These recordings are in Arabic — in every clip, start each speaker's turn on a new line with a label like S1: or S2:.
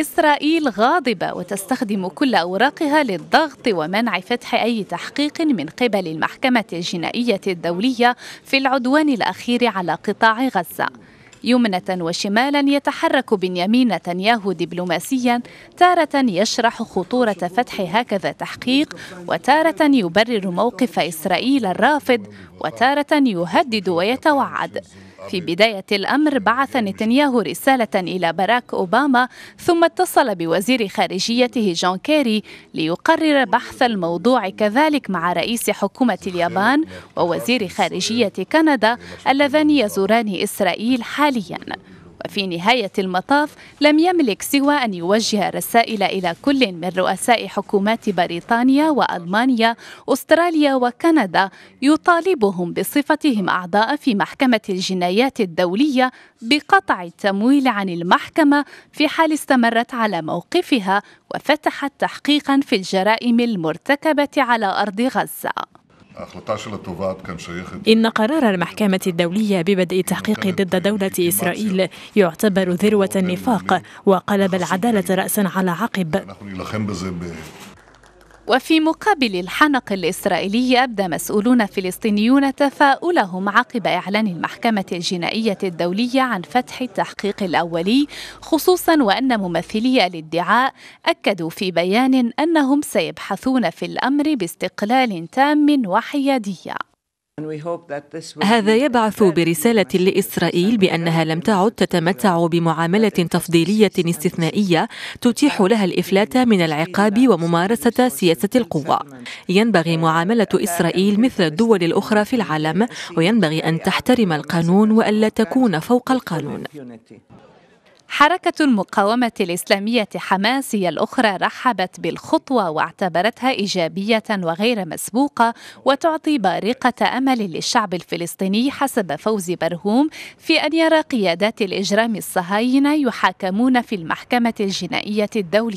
S1: إسرائيل غاضبة وتستخدم كل أوراقها للضغط ومنع فتح أي تحقيق من قبل المحكمة الجنائية الدولية في العدوان الأخير على قطاع غزة يمنة وشمالا يتحرك بنيامين نتنياهو دبلوماسيا تارة يشرح خطورة فتح هكذا تحقيق وتارة يبرر موقف إسرائيل الرافض وتارة يهدد ويتوعد في بداية الأمر يعني بعث يعني نتنياهو رسالة إلى باراك أوباما ثم اتصل بوزير خارجيته جون كيري ليقرر بحث الموضوع كذلك مع رئيس حكومة اليابان يعني ووزير خارجية كندا اللذان يزوران إسرائيل حالياً وفي نهاية المطاف لم يملك سوى أن يوجه رسائل إلى كل من رؤساء حكومات بريطانيا وألمانيا أستراليا وكندا يطالبهم بصفتهم أعضاء في محكمة الجنايات الدولية بقطع التمويل عن المحكمة في حال استمرت على موقفها وفتحت تحقيقا في الجرائم المرتكبة على أرض غزة إن قرار المحكمة الدولية ببدء التحقيق ضد دولة إسرائيل يعتبر ذروة النفاق وقلب العدالة رأسا على عقب وفي مقابل الحنق الإسرائيلي أبدى مسؤولون فلسطينيون تفاؤلهم عقب إعلان المحكمة الجنائية الدولية عن فتح التحقيق الأولي خصوصا وأن ممثلي الادعاء أكدوا في بيان أنهم سيبحثون في الأمر
S2: باستقلال تام وحيادية هذا يبعث برسالة لإسرائيل بأنها لم تعد تتمتع بمعاملة تفضيلية استثنائية تتيح لها الإفلات من العقاب وممارسة سياسة القوة. ينبغي معاملة إسرائيل مثل الدول الأخرى في العالم وينبغي أن تحترم القانون وألا تكون فوق القانون. حركة المقاومة
S1: الإسلامية حماس هي الأخرى رحبت بالخطوة واعتبرتها إيجابية وغير مسبوقة وتعطي بارقة أمل للشعب الفلسطيني حسب فوز برهوم في أن يرى قيادات الإجرام الصهاينة يحاكمون في المحكمة الجنائية الدولية.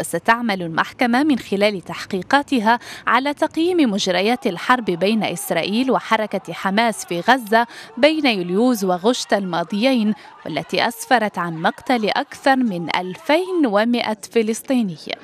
S1: وستعمل المحكمة من خلال تحقيقاتها على تقييم مجريات الحرب بين إسرائيل وحركة حماس في غزة بين يوليوز وغشت الماضيين والتي أسفرت عن مقتل أكثر من 2100 فلسطيني